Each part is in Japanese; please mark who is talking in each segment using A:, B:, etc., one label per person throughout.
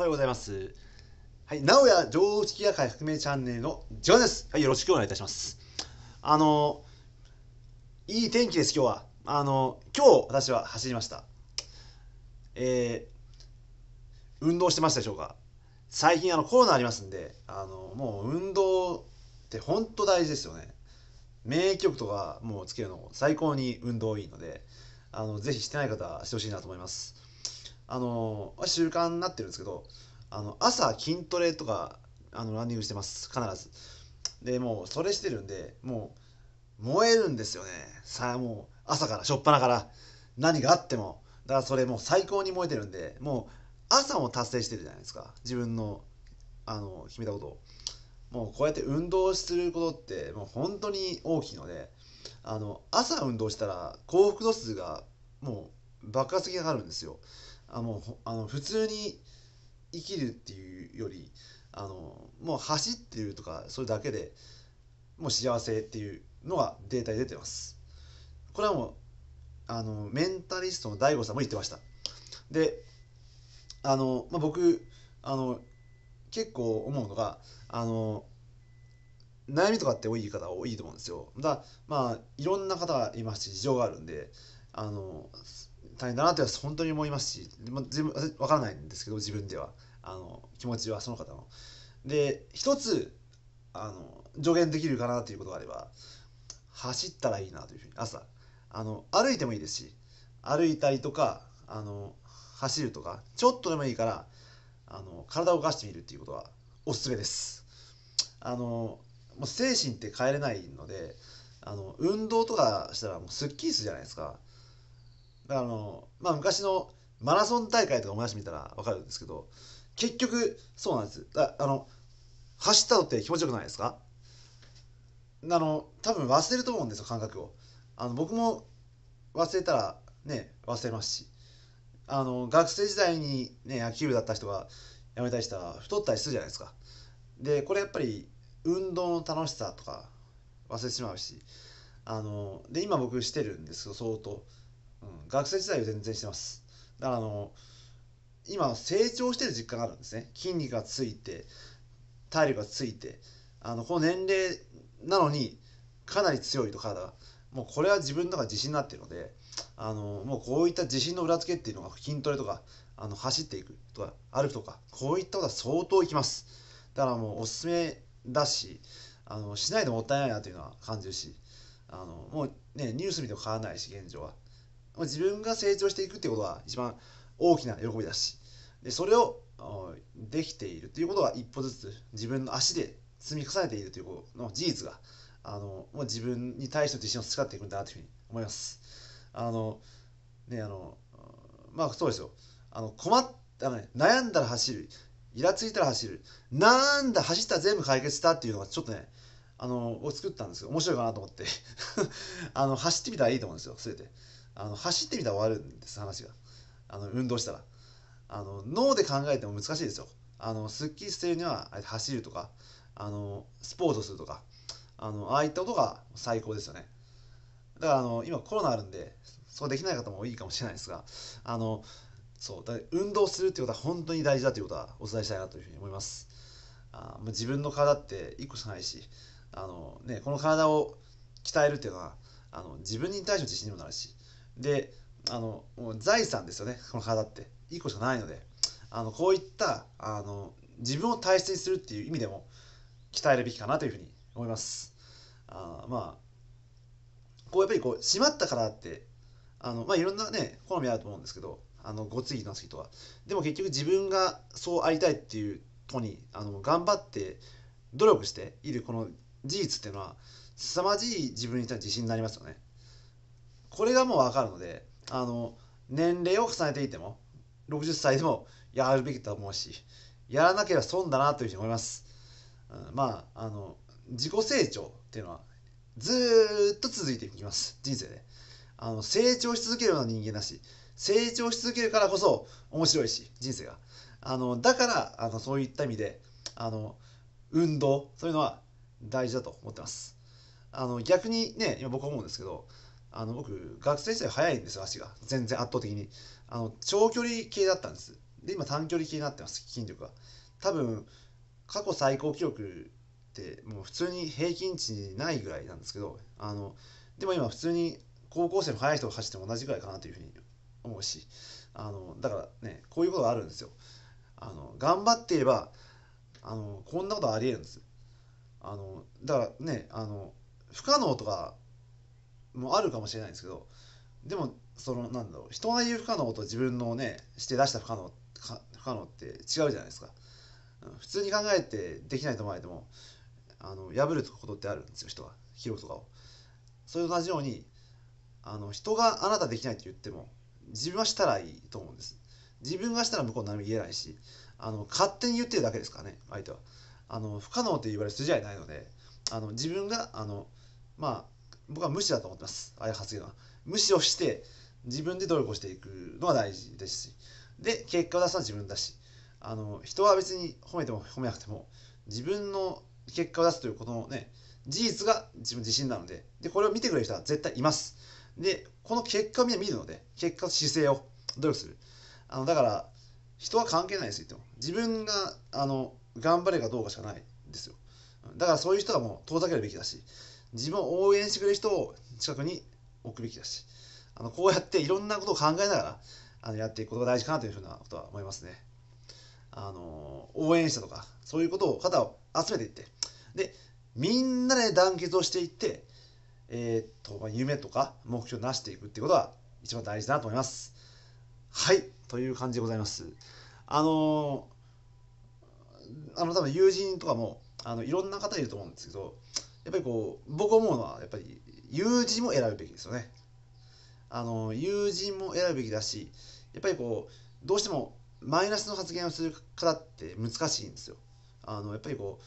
A: おはようございます。はい、名古屋常識夜会革命チャンネルのジョです。はい、よろしくお願いいたします。あの、いい天気です、今日は。あの、今日私は走りました。えー、運動してましたでしょうか最近あのコロナありますんで、あの、もう運動って本当大事ですよね。免疫力とかもうつけるの最高に運動いいので、あの、ぜひしてない方はしてほしいなと思います。あの習慣になってるんですけどあの朝筋トレとかあのランニングしてます必ずでもうそれしてるんでもう燃えるんですよねさあもう朝からしょっぱなから何があってもだからそれもう最高に燃えてるんでもう朝も達成してるじゃないですか自分のあの決めたことをもうこうやって運動することってもう本当に大きいのであの朝運動したら幸福度数がもう爆発的に上がるんですよあもうあの普通に生きるっていうよりあのもう走ってるとかそれだけでもう幸せっていうのがデータに出てますこれはもうあのメンタリストの DAIGO さんも言ってましたであの、まあ、僕あの結構思うのがあの悩みとかって多い方多いと思うんですよだまあいろんな方がいますし事情があるんであの大変だなって本当に思いますし、まあ、自分分からないんですけど自分ではあの気持ちはその方の。で一つあの助言できるかなということがあれば走ったらいいなというふうに朝あの歩いてもいいですし歩いたりとかあの走るとかちょっとでもいいからあの体を動かしてみるっていうことはおすすめです。あのもう精神って変えれないのであの運動とかしたらもうすっきりするじゃないですか。あの、まあ、昔のマラソン大会とか思い出してみたら分かるんですけど結局そうなんですあの走ったのって気持ちよくないですかあの多分忘れると思うんですよ感覚をあの僕も忘れたらね忘れますしあの学生時代に、ね、野球部だった人が辞めたりしたら太ったりするじゃないですかでこれやっぱり運動の楽しさとか忘れてしまうしあので今僕してるんですよ相当うん、学生時代は全然してますだからあの今成長してる実感があるんですね筋肉がついて体力がついてあのこの年齢なのにかなり強いと体がもうこれは自分の中で自信になってるのであのもうこういった自信の裏付けっていうのが筋トレとかあの走っていくとか歩くとかこういったことは相当いきますだからもうおすすめだしあのしないともったいないなというのは感じるしあのもうねニュース見ても変わらないし現状はまあ、自分が成長していくっていうことが一番大きな喜びだしでそれをできているということは一歩ずつ自分の足で積み重ねているということの事実があのもう自分に対して自信を使っていくんだなというふうに思います。あのねあのまあそうですよあの困ったね、悩んだら走るイラついたら走るなんだ走ったら全部解決したっていうのがちょっとねあのを作ったんですけど面白いかなと思って あの走ってみたらいいと思うんですよ全て。あの走ってみたら終わるんです話があの運動したらあの脳で考えても難しいですよあのスッキリしてるには走るとかあのスポーツするとかあのああいったことが最高ですよねだからあの今コロナあるんでそうできない方もいいかもしれないですがあのそうだ運動するってことは本当に大事だということはお伝えしたいなというふうに思いますあ自分の体って1個しかないしあの、ね、この体を鍛えるっていうのはあの自分に対しての自信にもなるしであのもう財産ですよねこの体って1個しかないのであのこういったあの自分を大切にするっていう意味でも鍛えるべきかなというふうに思いますあまあこうやっぱりこう閉まった体ってあのまあいろんなね好みあると思うんですけどあのごついの好きとはでも結局自分がそうありたいっていうとにあの頑張って努力しているこの事実っていうのは凄まじい自分に対して自信になりますよねこれがもう分かるのであの年齢を重ねていても60歳でもやるべきと思うしやらなければ損だなというふうに思います、うん、まああの自己成長っていうのはずっと続いていきます人生であの成長し続けるような人間だし成長し続けるからこそ面白いし人生があのだからあのそういった意味であの運動そういうのは大事だと思ってますあの逆にね今僕思うんですけどあの僕学生時代速いんですよ足が全然圧倒的にあの長距離系だったんですで今短距離系になってます筋力は多分過去最高記録ってもう普通に平均値にないぐらいなんですけどあのでも今普通に高校生の速い人が走っても同じぐらいかなというふうに思うしあのだからねこういうことがあるんですよあの頑張っていればあのこんなことありえるんですあのだからねあの不可能とかもあるかもしれないんですけどでもそのなんだろう人が言う不可能と自分のねして出した不可能不可能って違うじゃないですか普通に考えてできないと思われてもあの破ることってあるんですよ人は広労とかをそれと同じようにあの人があなたできないって言っても自分はしたらいいと思うんです自分がしたら向こう何も言えないしあの勝手に言ってるだけですからね相手はあの不可能って言われる筋合いないのであの自分があのまあ僕は無視だと思ってます。ああいう発言は。無視をして、自分で努力をしていくのは大事ですし。で、結果を出すのは自分だし。あの、人は別に褒めても褒めなくても、自分の結果を出すということのね、事実が自分自身なので、で、これを見てくれる人は絶対います。で、この結果をみんな見るので、結果と姿勢を努力する。あの、だから、人は関係ないですよ、自分が、あの、頑張れかどうかしかないですよ。だからそういう人はもう遠ざけるべきだし、自分を応援してくれる人を近くに置くべきだしあのこうやっていろんなことを考えながらあのやっていくことが大事かなというふうなことは思いますね。あの応援したとかそういうことを肩を集めていってでみんなで団結をしていって、えー、っとまあ、夢とか目標を成していくっていうことが一番大事だなと思います。はいという感じでございます。あのあの多分友人とかもあのいろんな方いると思うんですけどやっぱりこう僕思うのはやっぱり友人も選ぶべきですよねあの友人も選ぶべきだしやっぱりこうどうしてもマイナスの発言をするからって難しいんですよあのやっぱりこ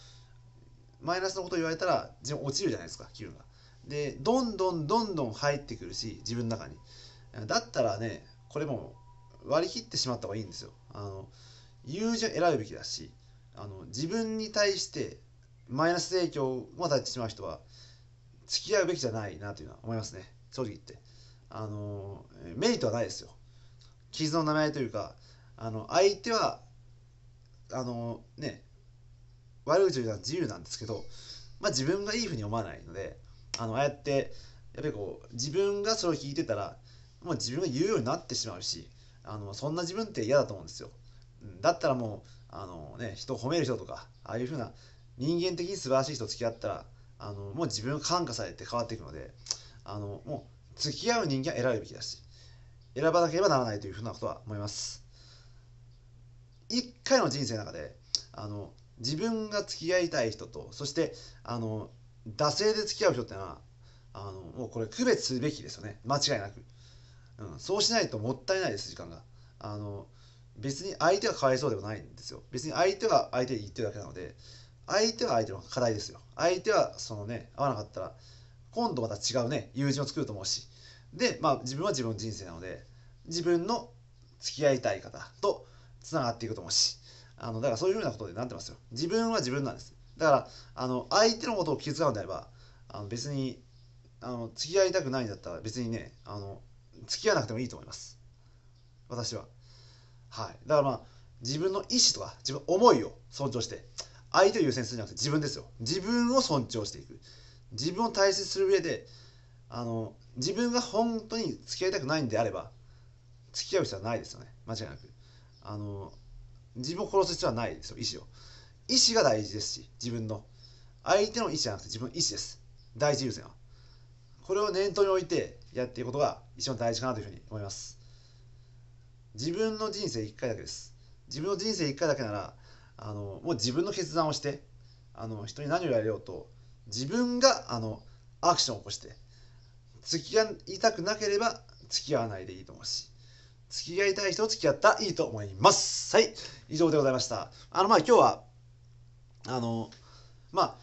A: うマイナスのことを言われたら自分落ちるじゃないですか気分がでどんどんどんどん入ってくるし自分の中にだったらねこれも割り切ってしまった方がいいんですよあの友人を選ぶべきだしあの自分に対してマイナス影響を与えてしまう人は付き合うべきじゃないなというのは思いますね正直言ってあのメリットはないですよ傷の名前というかあの相手はあのね悪口言うのは自由なんですけど、まあ、自分がいいふうに思わないのであのああやってやっぱりこう自分がそれを聞いてたらもう自分が言うようになってしまうしあのそんな自分って嫌だと思うんですよだったらもうあの、ね、人を褒める人とかああいうふうな人間的に素晴らしい人と付き合ったらあのもう自分が感化されて変わっていくのであのもう付き合う人間は選ぶべきだし選ばなければならないというふうなことは思います一回の人生の中であの自分が付き合いたい人とそしてあの惰性で付き合う人ってのはあのもうこれ区別すべきですよね間違いなく、うん、そうしないともったいないです時間があの別に相手がかわいそうではないんですよ別に相手が相手に言ってるだけなので相手は相手の課題ですよ相手はそのね合わなかったら今度また違うね友人を作ると思うしでまあ自分は自分の人生なので自分の付き合いたい方とつながっていくと思うしあのだからそういうふうなことになってますよ自分は自分なんですだからあの相手のことを気遣うんであればあの別にあの付き合いたくないんだったら別にねあの付き合わなくてもいいと思います私ははいだからまあ自分の意思とか自分の思いを尊重して相手を優先するんじゃなくて自分ですよ自分を尊重していく自分を大切する上であの自分が本当に付き合いたくないんであれば付き合う必要はないですよね間違いなくあの自分を殺す必要はないですよ意思を意思が大事ですし自分の相手の意思じゃなくて自分の意思です第一優先はこれを念頭に置いてやっていくことが一番大事かなというふうに思います自分の人生1回だけです自分の人生1回だけならあのもう自分の決断をしてあの人に何をやれようと自分があのアクションを起こして付き合いたくなければ付き合わないでいいと思うし付き合いたい人と付き合ったらいいと思いますはい以上でございましたあのまあ今日はあのまあ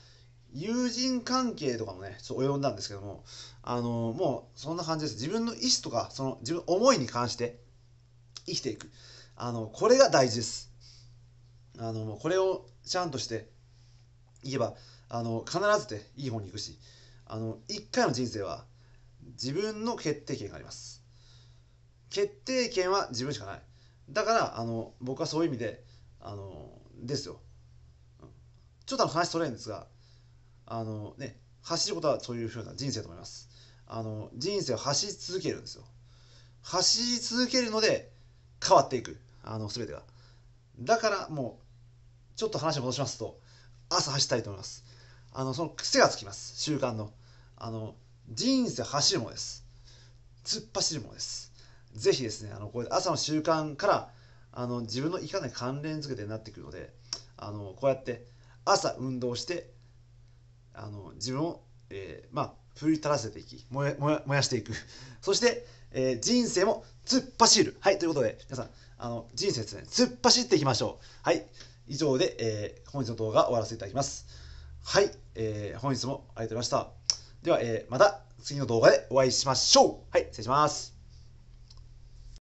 A: 友人関係とかもねちょっと及んだんですけどもあのもうそんな感じです自分の意思とかその自分思いに関して生きていくあのこれが大事ですあのこれをちゃんとして言えばあの必ずでいい方に行くしあの1回の人生は自分の決定権があります決定権は自分しかないだからあの僕はそういう意味であのですよちょっとあの話それるんですがあのね走ることはそういうふうな人生と思いますあの人生を走り続けるんですよ走り続けるので変わっていくあの全てがだからもうちょっと話戻しますと、朝走りたいと思います。あの、その癖がつきます。習慣の。あの、人生走るものです。突っ走るものです。ぜひですね、あの、こう朝の習慣から、あの、自分の生き方に関連づけてなってくるので、あの、こうやって朝運動して、あの、自分を、えー、まあ、奮り立らせていき、燃や燃やしていく。そして、えー、人生も突っ走る。はい、ということで、皆さん、あの人生ですね、突っ走っていきましょう。はい、以上で、えー、本日の動画終わらせていただきます。はい、えー、本日もありがとうございました。では、えー、また次の動画でお会いしましょう。はい、失礼します。